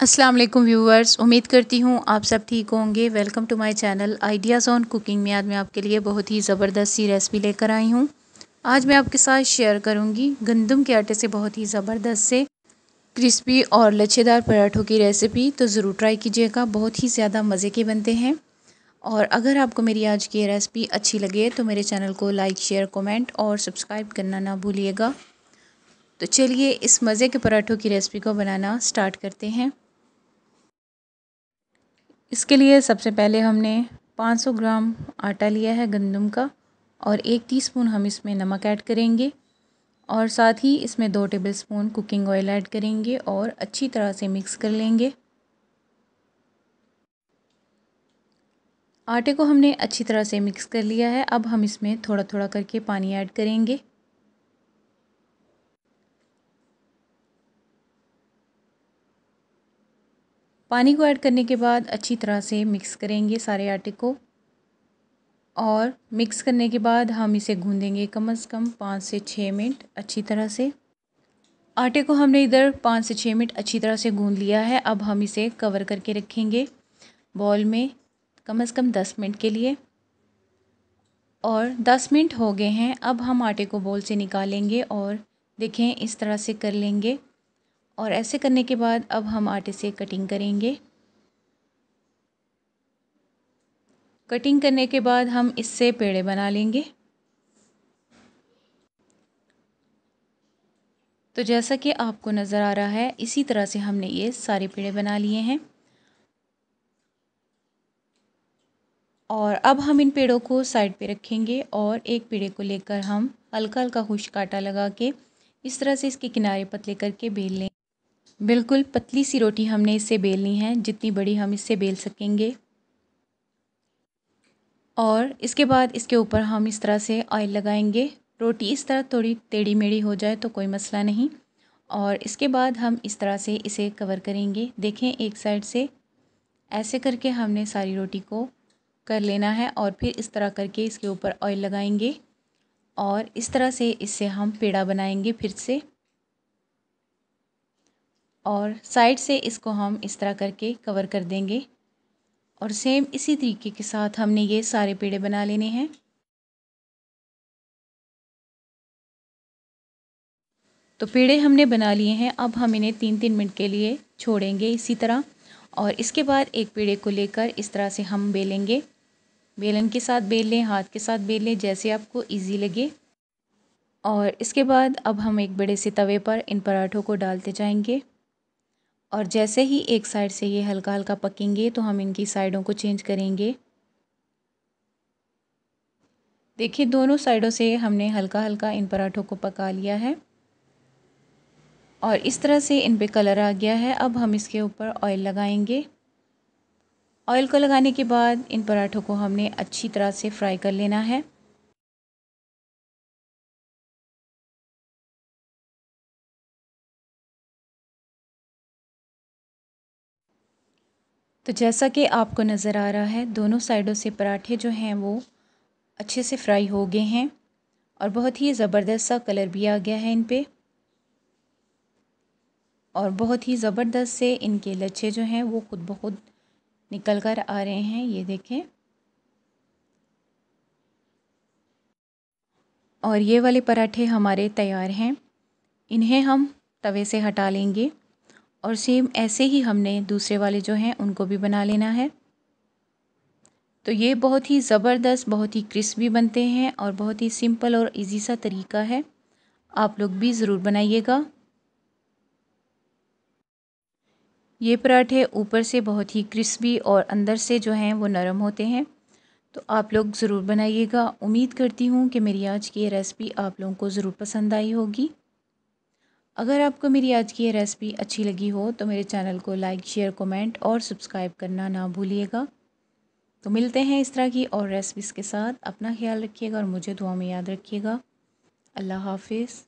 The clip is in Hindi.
अस्सलाम वालेकुम व्यूवर्स उम्मीद करती हूँ आप सब ठीक होंगे welcome to my channel ideas on cooking में आज मैं आपके लिए बहुत ही ज़बरदस्त सी रेसिपी लेकर आई हूँ आज मैं आपके साथ शेयर करूँगी गंदम के आटे से बहुत ही ज़बरदस्त से क्रिस्पी और लच्छेदार पराठों की रेसिपी तो ज़रूर ट्राई कीजिएगा बहुत ही ज़्यादा मज़े के बनते हैं और अगर आपको मेरी आज की रेसिपी अच्छी लगे तो मेरे चैनल को लाइक शेयर कमेंट और सब्सक्राइब करना ना भूलिएगा तो चलिए इस मज़े के पराठों की रेसिपी को बनाना स्टार्ट करते हैं इसके लिए सबसे पहले हमने पाँच सौ ग्राम आटा लिया है गंदम का और एक टीस्पून हम इसमें नमक ऐड करेंगे और साथ ही इसमें दो टेबलस्पून कुकिंग ऑयल ऐड करेंगे और अच्छी तरह से मिक्स कर लेंगे आटे को हमने अच्छी तरह से मिक्स कर लिया है अब हम इसमें थोड़ा थोड़ा करके पानी ऐड करेंगे पानी को ऐड करने के बाद अच्छी तरह से मिक्स करेंगे सारे आटे को और मिक्स करने के बाद हम इसे गूंदेंगे कम से कम पाँच से छः मिनट अच्छी तरह से आटे को हमने इधर पाँच से छः मिनट अच्छी तरह से गूंद लिया है अब हम इसे कवर करके रखेंगे बॉल में कम से कम दस मिनट के लिए और दस मिनट हो गए हैं अब हम आटे को बॉल से निकालेंगे और देखें इस तरह से कर लेंगे और ऐसे करने के बाद अब हम आटे से कटिंग करेंगे कटिंग करने के बाद हम इससे पेड़े बना लेंगे तो जैसा कि आपको नज़र आ रहा है इसी तरह से हमने ये सारे पेड़े बना लिए हैं और अब हम इन पेड़ों को साइड पे रखेंगे और एक पेड़े को लेकर हम हल्का हल्का खुश काटा लगा के इस तरह से इसके किनारे पतले करके बेल लें बिल्कुल पतली सी रोटी हमने इससे बेलनी है जितनी बड़ी हम इससे बेल सकेंगे और इसके बाद इसके ऊपर हम इस तरह से ऑयल लगाएंगे रोटी इस तरह थोड़ी टेढ़ी मेढ़ी हो जाए तो कोई मसला नहीं और इसके बाद हम इस तरह से इसे कवर करेंगे देखें एक साइड से ऐसे करके हमने सारी रोटी को कर लेना है और फिर इस तरह करके इसके ऊपर ऑयल लगाएंगे और इस तरह से इससे हम पेड़ा बनाएंगे फिर से और साइड से इसको हम इस तरह करके कवर कर देंगे और सेम इसी तरीके के साथ हमने ये सारे पेड़े बना लेने हैं तो पेड़े हमने बना लिए हैं अब हम इन्हें तीन तीन मिनट के लिए छोड़ेंगे इसी तरह और इसके बाद एक पेड़े को लेकर इस तरह से हम बेलेंगे बेलन के साथ बेल लें हाथ के साथ बेल लें जैसे आपको इजी लगे और इसके बाद अब हम एक बड़े से तवे पर इन पराठों को डालते जाएंगे और जैसे ही एक साइड से ये हल्का हल्का पकेंगे तो हम इनकी साइडों को चेंज करेंगे देखिए दोनों साइडों से हमने हल्का हल्का इन पराठों को पका लिया है और इस तरह से इन पे कलर आ गया है अब हम इसके ऊपर ऑयल लगाएंगे ऑयल को लगाने के बाद इन पराठों को हमने अच्छी तरह से फ्राई कर लेना है तो जैसा कि आपको नज़र आ रहा है दोनों साइडों से पराठे जो हैं वो अच्छे से फ्राई हो गए हैं और बहुत ही ज़बरदस्त सा कलर भी आ गया है इन पर और बहुत ही ज़बरदस्त से इनके लच्छे जो हैं वो खुद ब खुद निकल कर आ रहे हैं ये देखें और ये वाले पराठे हमारे तैयार हैं इन्हें हम तवे से हटा लेंगे और सेम ऐसे ही हमने दूसरे वाले जो हैं उनको भी बना लेना है तो ये बहुत ही ज़बरदस्त बहुत ही क्रिस्पी बनते हैं और बहुत ही सिंपल और इजी सा तरीका है आप लोग भी ज़रूर बनाइएगा ये पराठे ऊपर से बहुत ही क्रिस्पी और अंदर से जो हैं वो नरम होते हैं तो आप लोग ज़रूर बनाइएगा उम्मीद करती हूँ कि मेरी आज की ये रेसिपी आप लोगों को ज़रूर पसंद आई होगी अगर आपको मेरी आज की यह रेसिपी अच्छी लगी हो तो मेरे चैनल को लाइक शेयर कमेंट और सब्सक्राइब करना ना भूलिएगा तो मिलते हैं इस तरह की और रेसिपीज़ के साथ अपना ख्याल रखिएगा और मुझे दुआ में याद रखिएगा अल्लाह हाफिज़